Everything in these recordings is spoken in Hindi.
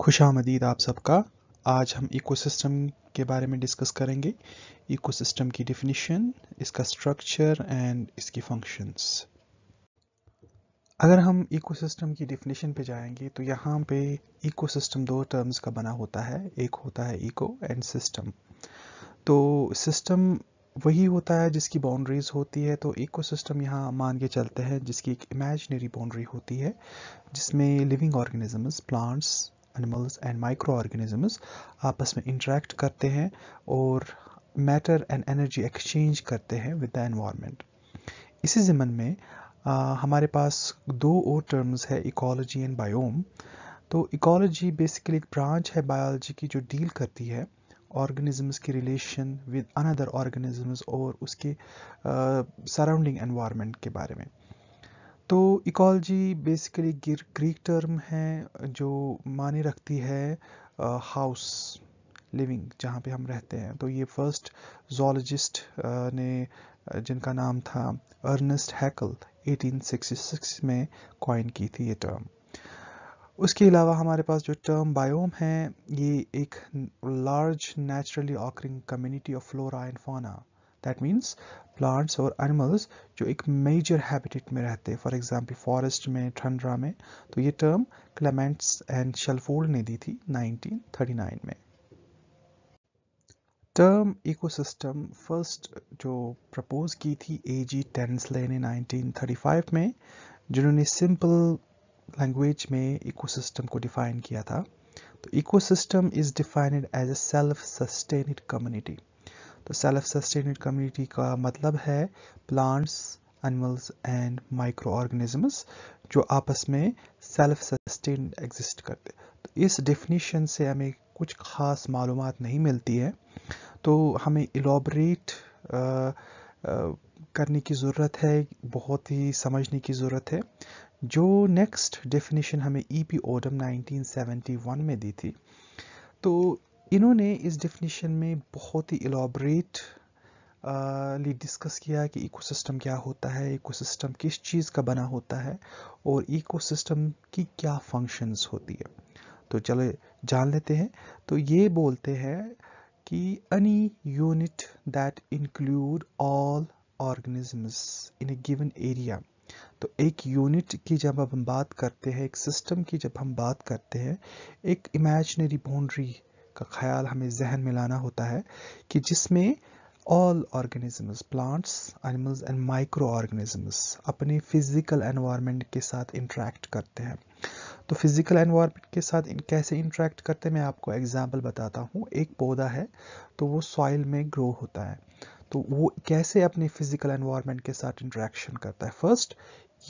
खुशामदीद आप सबका आज हम इकोसिस्टम के बारे में डिस्कस करेंगे इकोसिस्टम की डिफिनीशन इसका स्ट्रक्चर एंड इसकी फंक्शंस अगर हम इकोसिस्टम की डिफिनीशन पे जाएंगे तो यहाँ पे इकोसिस्टम दो टर्म्स का बना होता है एक होता है इको एंड सिस्टम तो सिस्टम वही होता है जिसकी बाउंड्रीज होती है तो इकोसिस्टम यहाँ मान के चलते हैं जिसकी एक इमेजनरी बाउंड्री होती है जिसमें living organisms plants animals and micro organisms आपस में इंटरेक्ट करते हैं और मैटर एंड एनर्जी एक्सचेंज करते हैं विद द एनवायरनमेंट इसी ज़मन में आ, हमारे पास दो और टर्म्स है इकोलॉजी एंड बायोम तो इकोलॉजी बेसिकली एक ब्रांच है बायोलॉजी की जो डील करती है ऑर्गेनिजम्स की रिलेशन विद अनदर ऑर्गेनिजम्स और उसके सराउंडिंग uh, एनवायरनमेंट के बारे में तो इकोलॉजी बेसिकली ग्रीक टर्म है जो माने रखती है हाउस लिविंग जहाँ पे हम रहते हैं तो ये फर्स्ट जोलॉजिस्ट ने जिनका नाम था अर्नेस्ट हैकल 1866 में कॉइन की थी ये टर्म उसके अलावा हमारे पास जो टर्म बायोम है ये एक large naturally occurring community of flora and fauna that means plants और एनिमल्स जो एक मेजर हैबिटेट में रहते हैं फॉर एग्जाम्पल फॉरेस्ट में ठंडरा में तो ये टर्म क्लेमेंट्स एंड शेलफोल्ड ने दी थी 1939 में टर्म इकोसिस्टम फर्स्ट जो प्रपोज की थी ए जी टेंसले ने 1935 में जिन्होंने सिंपल लैंग्वेज में इकोसिस्टम को डिफाइन किया था तो ecosystem is defined as a self sustained community तो सेल्फ सस्टेनेड कम्युनिटी का मतलब है plants animals and micro organisms जो आपस में सेल्फ सस्टेन एग्जिस्ट करते तो इस डेफिनेशन से हमें कुछ ख़ास मालूम नहीं मिलती है तो हमें इलाबरेट करने की ज़रूरत है बहुत ही समझने की ज़रूरत है जो नेक्स्ट डेफिनेशन हमें ई पी ओडम नाइनटीन में दी थी तो इन्होंने इस डेफिनेशन में बहुत ही इलाबरेट ली डिस्कस किया कि इकोसिस्टम क्या होता है इकोसिस्टम किस चीज़ का बना होता है और इकोसिस्टम की क्या फंक्शंस होती है तो चलो जान लेते हैं तो ये बोलते हैं कि any unit that include all organisms in a given area तो एक यूनिट की जब हम बात करते हैं एक सिस्टम की जब हम बात करते हैं एक इमेजनरी बाउंड्री का ख्याल हमें जहन में लाना होता है कि जिसमें all organisms plants animals and micro organisms अपने फिजिकल एनवायरनमेंट के साथ इंट्रैक्ट करते हैं तो फिज़िकल एनवायरनमेंट के साथ इन कैसे इंटरेक्ट करते हैं मैं आपको एग्जांपल बताता हूँ एक पौधा है तो वो सॉइल में ग्रो होता है तो वो कैसे अपने फिज़िकल एनवायरनमेंट के साथ इंट्रैक्शन करता है फर्स्ट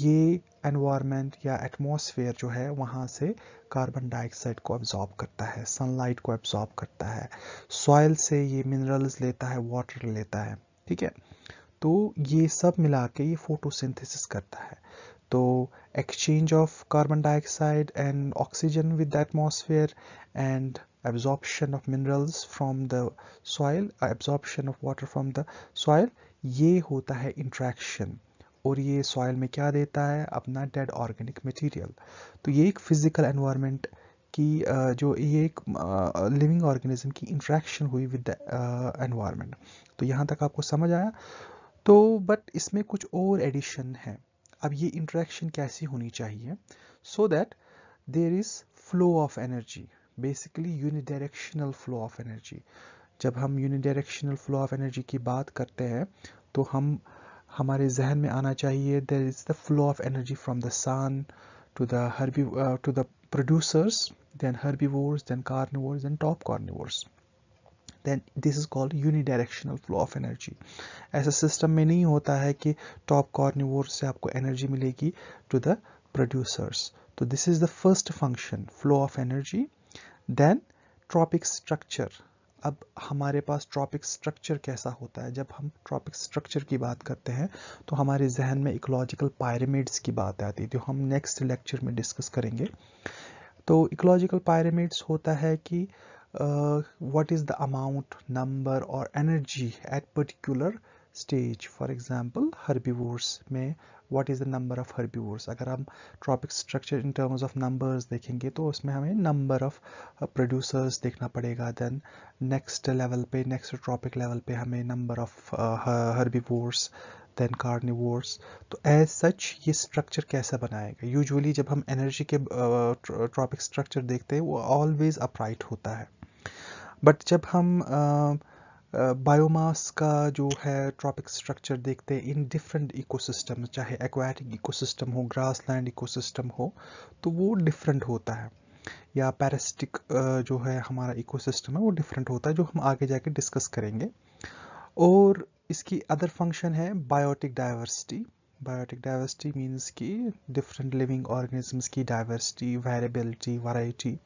ये एनवायरनमेंट या एटमॉस्फेयर जो है वहाँ से कार्बन डाइऑक्साइड को अब्जॉर्ब करता है सनलाइट को अब्जॉर्ब करता है सॉइल से ये मिनरल्स लेता है वाटर लेता है ठीक है तो ये सब मिला के ये फोटोसिंथेसिस करता है तो exchange of carbon dioxide and oxygen with the atmosphere and absorption of minerals from the soil absorption of water from the soil ये होता है इंट्रैक्शन और ये सॉयल में क्या देता है अपना डेड ऑर्गेनिक मटेरियल तो ये एक फिज़िकल एनवायरनमेंट की जो ये एक लिविंग ऑर्गेनिज्म की इंट्रैक्शन हुई विद द एनवायरनमेंट तो यहाँ तक आपको समझ आया तो बट इसमें कुछ और एडिशन है अब ये इंट्रैक्शन कैसी होनी चाहिए so that there is flow of energy basically unidirectional flow of energy जब हम यूनिडायरेक्शनल फ्लो ऑफ एनर्जी की बात करते हैं तो हम uh, हमारे जहन में आना चाहिए there is the flow of energy from the sun to the herbi to the producers producers, then then then then top top then this is called called directional flow of energy ऐसा सिस्टम में नहीं होता है कि टॉप कार्निवर्स से आपको एनर्जी मिलेगी टू द प्रोड्यूसर्स तो this is the first function flow of energy then trophic structure अब हमारे पास ट्रॉपिक स्ट्रक्चर कैसा होता है जब हम ट्रॉपिक स्ट्रक्चर की बात करते हैं तो हमारे जहन में इकोलॉजिकल पायरामिड्स की बात आती है जो हम नेक्स्ट लेक्चर में डिस्कस करेंगे तो इकोलॉजिकल पायरामिड्स होता है कि what is the amount number और energy at particular stage for example herbivores में what is the number of herbivores अगर हम trophic structure in terms of numbers देखेंगे तो उसमें हमें नंबर ऑफ प्रोड्यूसर्स देखना पड़ेगा देन नेक्स्ट लेवल पे नेक्स्ट ट्रॉपिक लेवल पे हमें number of herbivores then carnivores तो एज सच ये स्ट्रक्चर कैसा बनाएगा यूजली जब हम एनर्जी के ट्रॉपिक uh, स्ट्रक्चर देखते हैं वो ऑलवेज अपराइट होता है बट जब हम uh, बायोमास का जो है ट्रॉपिक स्ट्रक्चर देखते हैं इन डिफरेंट इकोसिस्टम चाहे एक्वाटिक इकोसिस्टम हो ग्रास लैंड इकोसिस्टम हो तो वो डिफरेंट होता है या पैरास्टिक जो है हमारा इकोसिस्टम है वो डिफरेंट होता है जो हम आगे जाके डिस्कस करेंगे और इसकी अदर फंक्शन है biotic diversity biotic diversity means की डिफरेंट लिविंग ऑर्गेनिजम्स की डाइवर्सिटी वेरेबिलिटी वाइटी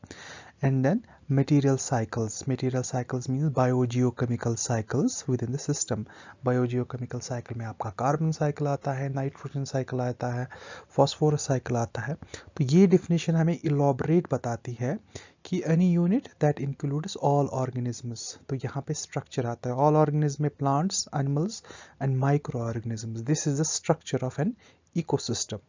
and then material cycles material cycles means biogeochemical cycles within the system biogeochemical cycle mein aapka carbon cycle aata hai nitrogen cycle aata hai phosphorus cycle aata hai to ye definition hame elaborate batati hai ki any unit that includes all organisms to yahan pe structure aata hai all organisms mein plants animals and microorganisms this is the structure of an ecosystem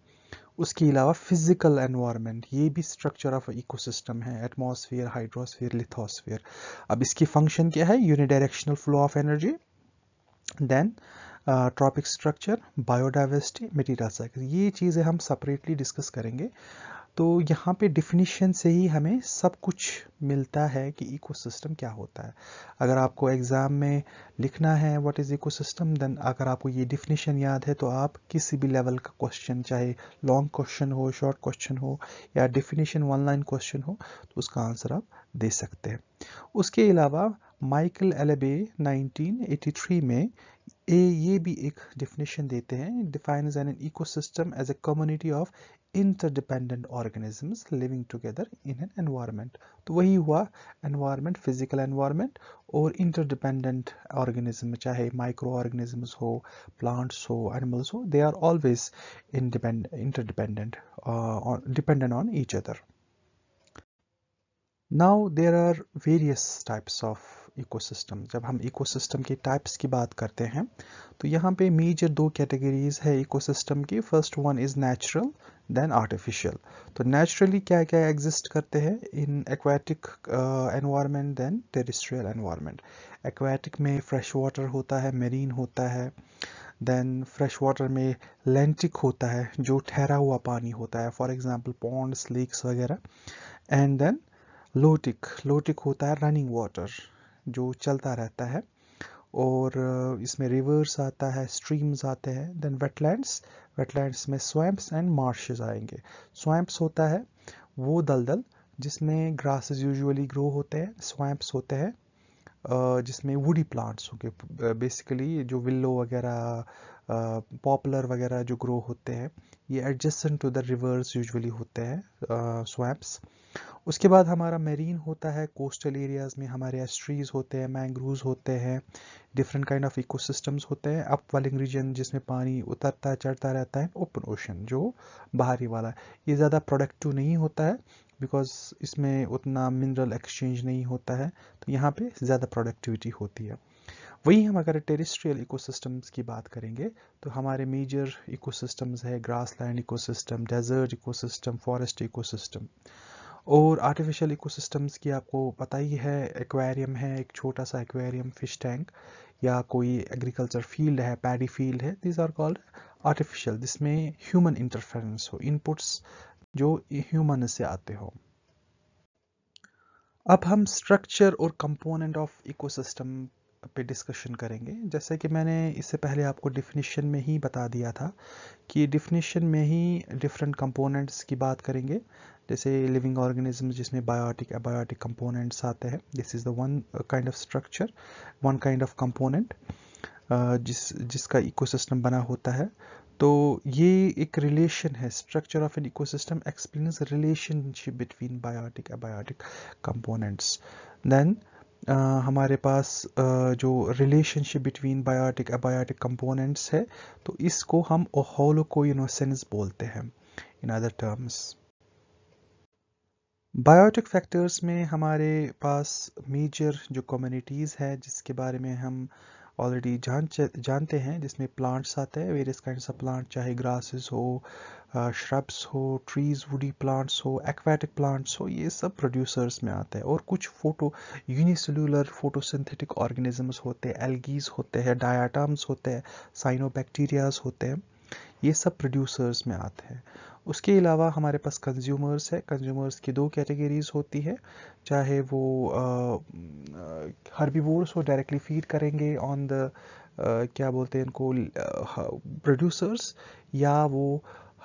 उसके अलावा फिज़िकल एनवायरनमेंट ये भी स्ट्रक्चर ऑफ इकोसिस्टम है एटमॉस्फेयर हाइड्रोस्फेयर लिथोस्फेयर अब इसकी फंक्शन क्या है unidirectional flow of energy then trophic structure biodiversity material cycle ये चीज़ें हम सेपरेटली डिस्कस करेंगे तो यहाँ पे डिफिनीशन से ही हमें सब कुछ मिलता है कि इकोसिस्टम क्या होता है अगर आपको एग्ज़ाम में लिखना है व्हाट इज़ इकोसिस्टम देन अगर आपको ये डिफिनीशन याद है तो आप किसी भी लेवल का क्वेश्चन चाहे लॉन्ग क्वेश्चन हो शॉर्ट क्वेश्चन हो या डिफिनीशन वन लाइन क्वेश्चन हो तो उसका आंसर आप दे सकते हैं उसके अलावा माइकल एलेबे 1983 में ए ये भी एक डिफिनेशन देते हैं define as an ecosystem as a community of interdependent organisms living together in an environment The way you hua environment physical environment or interdependent organisms, chahe microorganisms so plants so animals so they are always independent interdependent uh, or dependent on each other now there are various types of ecosystem जब हम इकोसिस्टम के टाइप्स की बात करते हैं तो यहाँ पे मेजर दो कैटेगरीज है इकोसिस्टम की first one is natural then artificial तो नेचुरली क्या क्या एग्जिस्ट करते हैं in aquatic environment then terrestrial environment aquatic में फ्रेश वाटर होता है मेरीन होता है देन फ्रेश वाटर में लेंटिक होता है जो ठहरा हुआ पानी होता है फॉर एग्जाम्पल पॉन्ड्स लेक्स वगैरह एंड देन लोटिक लोटिक होता है रनिंग वाटर जो चलता रहता है और इसमें रिवर्स आता है स्ट्रीम्स आते हैं देन वेटलैंड्स वेटलैंड्स में स्वैम्प्स एंड मार्शेज आएंगे स्वैम्प्स होता है वो दलदल जिसमें ग्रासेस यूजुअली ग्रो होते हैं स्वैम्प्स होते हैं जिसमें वुडी प्लांट्स होंगे बेसिकली जो विल्लो वगैरह पॉपुलर वगैरह जो ग्रो होते हैं ये adjacent to the rivers usually होते हैं स्वैम्प्स uh, उसके बाद हमारा मेरीन होता है कोस्टल एरियाज़ में हमारे एस्ट्रीज़ होते हैं मैंग्रोव होते हैं डिफरेंट काइंड ऑफ इकोसिस्टम्स होते हैं अप वालिंग रीजन जिसमें पानी उतरता चढ़ता रहता है ओपन ओशन जो बाहरी वाला ये ज़्यादा प्रोडक्टिव नहीं होता है बिकॉज इसमें उतना मिनरल एक्सचेंज नहीं होता है तो यहाँ पे ज़्यादा प्रोडक्टिविटी होती है वही हम अगर टेरिस्ट्रियल इकोसिस्टम्स की बात करेंगे तो हमारे मेजर इकोसिस्टम्स है grassland ecosystem desert ecosystem forest ecosystem और आर्टिफिशियल इकोसिस्टम्स की आपको पता ही है एक्वेरियम है एक छोटा सा एक्वेरियम फिश टैंक या कोई एग्रीकल्चर फील्ड है पैडी फील्ड है दिस आर कॉल्ड आर्टिफिशियल जिसमें ह्यूमन इंटरफेरेंस हो इनपुट्स जो ह्यूमन से आते हो अब हम स्ट्रक्चर और कंपोनेंट ऑफ इकोसिस्टम पे डिस्कशन करेंगे जैसे कि मैंने इससे पहले आपको डिफिनीशन में ही बता दिया था कि डिफिनीशन में ही डिफरेंट कंपोनेंट्स की बात करेंगे जैसे लिविंग ऑर्गेनिज्म जिसमें बायोटिक एबायोटिक कंपोनेंट्स आते हैं this is the one kind of structure one kind of component जिस जिसका इकोसिस्टम बना होता है तो ये एक रिलेशन है structure of an ecosystem explains relationship between biotic abiotic components then हमारे पास uh, जो relationship between biotic abiotic components है तो इसको हम ओहोलोकोइनोसेंस बोलते हैं in other terms biotic factors में हमारे पास मेजर जो कम्युनिटीज़ है जिसके बारे में हम ऑलरेडी जान जानते हैं जिसमें प्लांट्स आते हैं वेरियस काइंड ऑफ प्लांट चाहे ग्रासेस हो श्रब्स हो ट्रीज वुडी प्लांट्स हो एक्वेटिक प्लांट्स हो ये सब प्रोड्यूसर्स में आते हैं और कुछ फोटो यूनिसेलुलर फोटोसिंथेटिक ऑर्गेनिजम्स होते हैं एल्गीज होते हैं डायाटाम्स होते हैं साइनोबैक्टीरियाज होते हैं ये सब प्रोड्यूसर्स में आते हैं उसके अलावा हमारे पास कंज्यूमर्स है कंज्यूमर्स की दो कैटेगरीज होती है चाहे वो हर्बीवोर्स वो डायरेक्टली फीड करेंगे ऑन द क्या बोलते हैं इनको प्रोड्यूसर्स या वो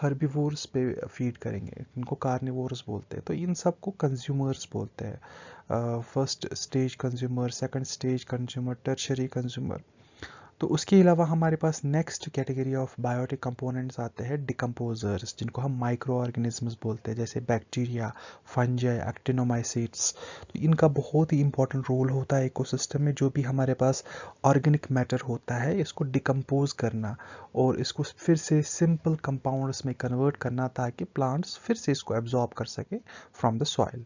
हर्बीवोर्स पे फीड करेंगे इनको कार्निवोर्स बोलते हैं तो इन सब को कंज्यूमर्स बोलते हैं first stage consumer second stage consumer tertiary consumer तो उसके अलावा हमारे पास next category of biotic components आते हैं डिकम्पोजर्स जिनको हम माइक्रो ऑर्गेनिजम्स बोलते हैं जैसे बैक्टीरिया फंजय एक्टिनोमाइसिट्स तो इनका बहुत ही इंपॉर्टेंट रोल होता है इकोसिस्टम में जो भी हमारे पास ऑर्गेनिक मैटर होता है इसको डिकम्पोज करना और इसको फिर से सिंपल कंपाउंड्स में कन्वर्ट करना ताकि प्लांट्स फिर से इसको एब्जॉर्ब कर सके from the soil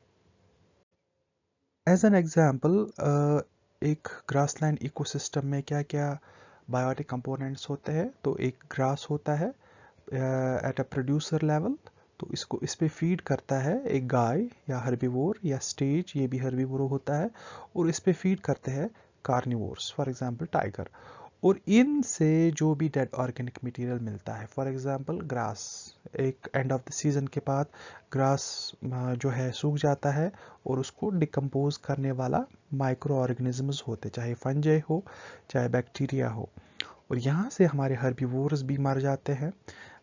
as an example एक ग्रासलैंड इकोसिस्टम में क्या क्या बायोटिक कंपोनेंट्स होते हैं तो एक ग्रास होता है एट अ प्रोड्यूसर लेवल तो इसको इस पर फीड करता है एक गाय या हर्बीवोर या स्टेज ये भी हर्बीवोर होता है और इस पर फीड करते हैं कार्निवोर्स फॉर एग्जाम्पल टाइगर और इनसे जो भी डेड ऑर्गेनिक मटेरियल मिलता है फॉर एग्जांपल ग्रास एक एंड ऑफ द सीज़न के बाद ग्रास जो है सूख जाता है और उसको डिकम्पोज करने वाला माइक्रो ऑर्गेनिजम्स होते चाहे फंजे हो चाहे बैक्टीरिया हो और यहाँ से हमारे हर्बीवोर्स भी मर जाते हैं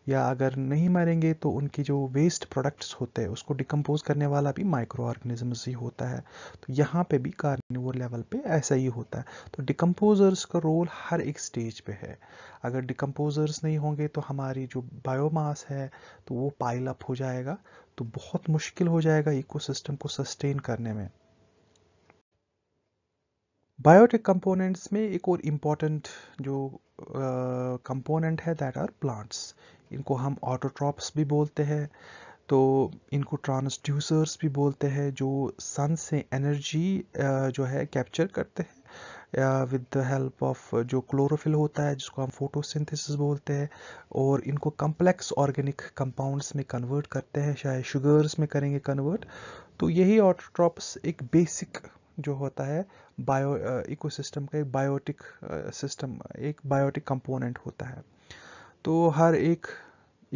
या अगर नहीं मरेंगे तो उनके जो वेस्ट प्रोडक्ट्स होते हैं उसको डिकम्पोज करने वाला भी माइक्रो ऑर्गेनिजम्स ही होता है तो यहाँ पे भी कार्निवोर लेवल पे ऐसा ही होता है तो डिकम्पोजर्स का रोल हर एक स्टेज पे है अगर डिकम्पोजर्स नहीं होंगे तो हमारी जो बायोमास है तो वो पाइल अप हो जाएगा तो बहुत मुश्किल हो जाएगा इकोसिस्टम को सस्टेन करने में बायोटिक कंपोनेंट्स में एक और इम्पॉर्टेंट जो कंपोनेंट uh, है दैट आर प्लांट्स इनको हम ऑटोट्रॉप्स भी बोलते हैं तो इनको ट्रांसड्यूसर्स भी बोलते हैं जो सन से एनर्जी जो है कैप्चर करते हैं विद द हेल्प ऑफ जो क्लोरोफिल होता है जिसको हम फोटोसिंथेसिस बोलते हैं और इनको कम्प्लेक्स ऑर्गेनिक कंपाउंड्स में कन्वर्ट करते हैं शायद शुगर्स में करेंगे कन्वर्ट तो यही ऑटोट्रॉप्स एक बेसिक जो होता है बायो इकोसिस्टम का एक बायोटिक सिस्टम एक बायोटिक कंपोनेंट होता है तो हर एक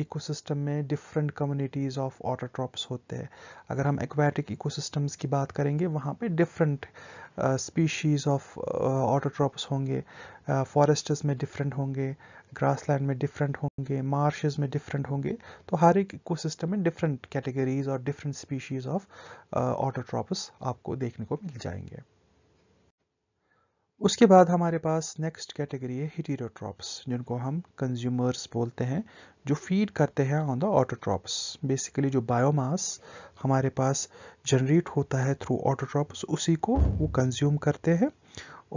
इकोसिस्टम में डिफरेंट कम्युनिटीज़ ऑफ ऑटोट्रॉप्स होते हैं अगर हम एक्वाटिक इकोसिस्टम्स की बात करेंगे वहाँ पे डिफरेंट स्पीशीज़ ऑफ ऑटोट्रॉप्स होंगे फॉरेस्ट uh, में डिफरेंट होंगे ग्रासलैंड में डिफरेंट होंगे मार्शेस में डिफरेंट होंगे तो हर एक इकोसिस्टम में डिफरेंट कैटेगरीज और डिफरेंट स्पीशीज़ ऑफ ऑटोट्रॉप्स आपको देखने को मिल जाएंगे उसके बाद हमारे पास नेक्स्ट कैटेगरी है हिटीरोट्रॉप्स जिनको हम कंज्यूमर्स बोलते हैं जो फीड करते हैं ऑन द ऑटोट्रॉप्स बेसिकली जो बायोमास हमारे पास जनरेट होता है थ्रू ऑटोट्रॉप्स उसी को वो कंज्यूम करते हैं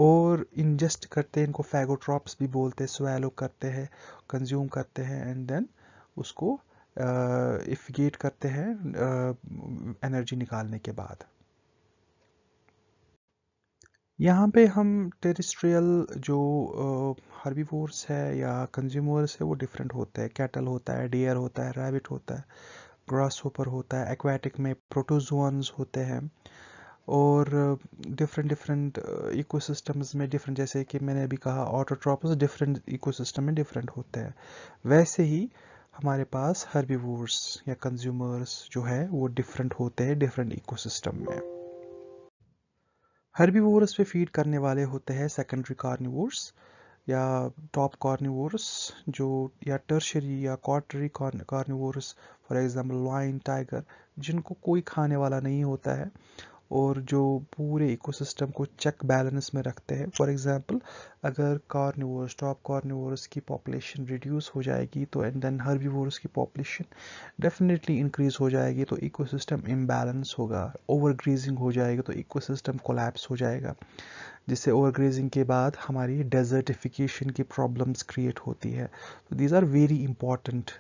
और इंजेस्ट करते हैं इनको फैगोट्रॉप्स भी बोलते हैं स्वेलो करते हैं कंज्यूम करते हैं एंड देन उसको इफिगेट uh, करते हैं एनर्जी uh, निकालने के बाद यहाँ पे हम टेरिस्ट्रियल जो हर्बीवोर्स है या कंज्यूमर्स है वो डिफरेंट होते हैं कैटल होता है डियर होता है रैबिट होता है ग्रास होपर होता है एक्वाटिक में प्रोटोजोन्स होते हैं और डिफरेंट डिफरेंट इकोसिस्टम्स में डिफरेंट जैसे कि मैंने अभी कहा ऑटोट्रॉपस डिफरेंट इकोसिस्टम में डिफरेंट होते हैं वैसे ही हमारे पास हर्बीवोर्स या कंज्यूमर्स जो है वो डिफरेंट होते हैं डिफरेंट इकोसिस्टम में हर्बीवोरस पे फीड करने वाले होते हैं सेकेंडरी कार्निवोर्स या टॉप कार्निवोरस जो या टर्शरी या quaternary carnivores for example lion tiger जिनको कोई खाने वाला नहीं होता है और जो पूरे इकोसिस्टम को चेक बैलेंस में रखते हैं फॉर एग्जांपल अगर कार्निवोर्स टॉप कार्निवोर्स की पॉपुलेशन रिड्यूस हो जाएगी तो एंड देन व्यूवर्स की पॉपुलेशन डेफिनेटली इंक्रीज हो जाएगी तो इकोसिस्टम इम्बैलेंस होगा ओवरग्रीजिंग हो जाएगी तो इकोसिस्टम कोलैप्स हो जाएगा जिससे ओवरग्रेजिंग के बाद हमारी डेजर्टिफिकेशन की प्रॉब्लम्स क्रिएट होती है तो these are very important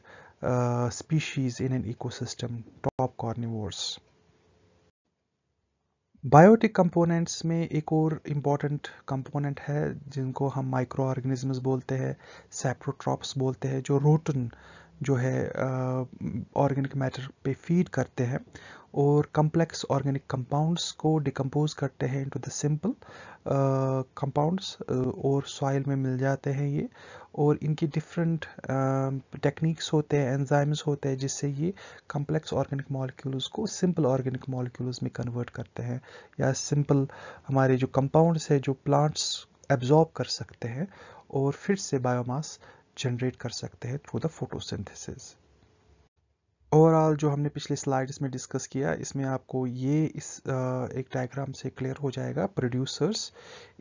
species in an ecosystem top carnivores biotic components में एक और इम्पॉर्टेंट कंपोनेंट है जिनको हम माइक्रो ऑर्गेनिजम्स बोलते हैं सेप्रोट्रॉप्स बोलते हैं जो रोटन जो है ऑर्गेनिक मैटर पे फीड करते हैं और कम्प्लेक्स ऑर्गेनिक कंपाउंड्स को डिकम्पोज करते हैं इनटू द सिंपल कंपाउंड्स और सॉइल में मिल जाते हैं ये और इनकी डिफरेंट टेक्निक्स uh, होते हैं एंजाइम्स होते हैं जिससे ये कम्प्लेक्स ऑर्गेनिक मॉलिक्यूल्स को सिंपल ऑर्गेनिक मॉलिक्यूल्स में कन्वर्ट करते हैं या सिंपल हमारे जो कंपाउंड्स है जो प्लांट्स एब्जॉर्ब कर सकते हैं और फिर से बायोमास जनरेट कर सकते हैं थ्रू द फोटोसिंथेसिस ओवरऑल जो हमने पिछले स्लाइड्स में डिस्कस किया इसमें आपको ये इस एक डायग्राम से क्लियर हो जाएगा प्रोड्यूसर्स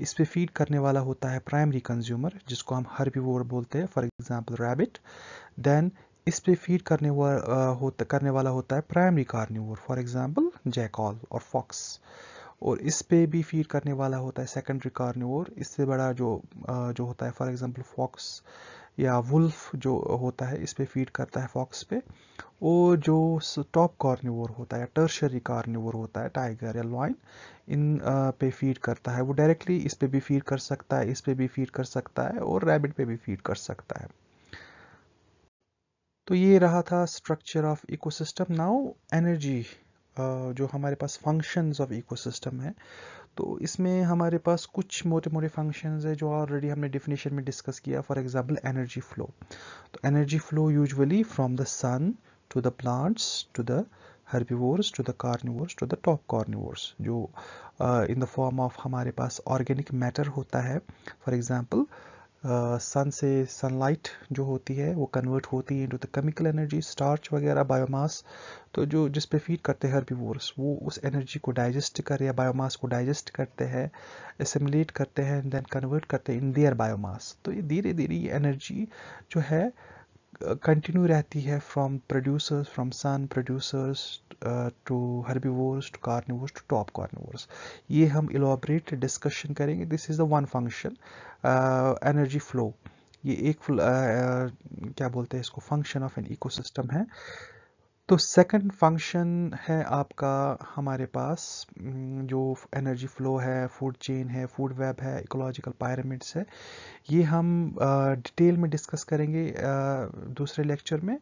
इस पर फीड करने वाला होता है प्राइमरी कंज्यूमर जिसको हम हर भी बोलते हैं फॉर एग्जांपल रैबिट देन इस पर फीड करने वा, होता करने वाला होता है primary carnivore for example jackal और फॉक्स और इस पे भी फीड करने वाला होता है सेकेंडरी कार्निवोर इससे बड़ा जो जो होता है फॉर एग्ज़ाम्पल फॉक्स या वुल्फ जो होता है इस पे फीड करता है फॉक्स पे और जो टॉप कार्निवोर होता है टर्शरी कार्निवोर होता है टाइगर या लॉइन इन पे फीड करता है वो डायरेक्टली इस पे भी फीड कर सकता है इस पे भी फीड कर सकता है और रैबिट पे भी फीड कर सकता है तो ये रहा था structure of ecosystem now energy जो हमारे पास फंक्शंस ऑफ इकोसिस्टम है तो इसमें हमारे पास कुछ मोटे मोटे फंक्शंस है जो ऑलरेडी हमने डिफिनेशन में डिस्कस किया फॉर एग्जांपल एनर्जी फ्लो तो energy flow usually from the sun to the plants to the herbivores to the carnivores to the top carnivores जो इन द फॉर्म ऑफ हमारे पास ऑर्गेनिक मैटर होता है फॉर एग्जाम्पल सन से सनलाइट जो होती है वो कन्वर्ट होती है into the chemical energy starch वगैरह बायोमास तो जो जिस पे फीड करते हैं वोर्स वो उस एनर्जी को डाइजेस्ट कर या बायोमास को डाइजेस्ट करते हैं एसिमुलेट करते हैं एंड देन कन्वर्ट करते हैं इन देयर बायोमास तो ये धीरे धीरे ये एनर्जी जो है कंटिन्यू uh, रहती है from producers from sun producers to herbivores to carnivores to top carnivores ये हम इलाबरेट डिस्कशन करेंगे this is the one function energy flow ये एक uh, uh, क्या बोलते हैं इसको फंक्शन ऑफ एन इकोसिस्टम है तो सेकंड फंक्शन है आपका हमारे पास जो एनर्जी फ्लो है फूड चेन है फूड वेब है इकोलॉजिकल पायरामिड्स है ये हम डिटेल में डिस्कस करेंगे दूसरे लेक्चर में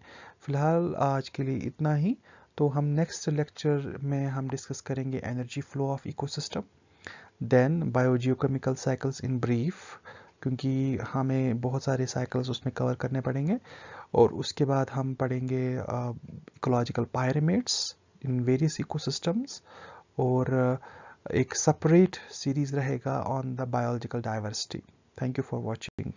फ़िलहाल आज के लिए इतना ही तो हम नेक्स्ट लेक्चर में हम डिस्कस करेंगे energy flow of ecosystem then biogeochemical cycles in brief क्योंकि हमें बहुत सारे साइकिल्स उसमें कवर करने पड़ेंगे और उसके बाद हम पढ़ेंगे ecological pyramids in various ecosystems और एक सेपरेट सीरीज़ रहेगा on the biological diversity thank you for watching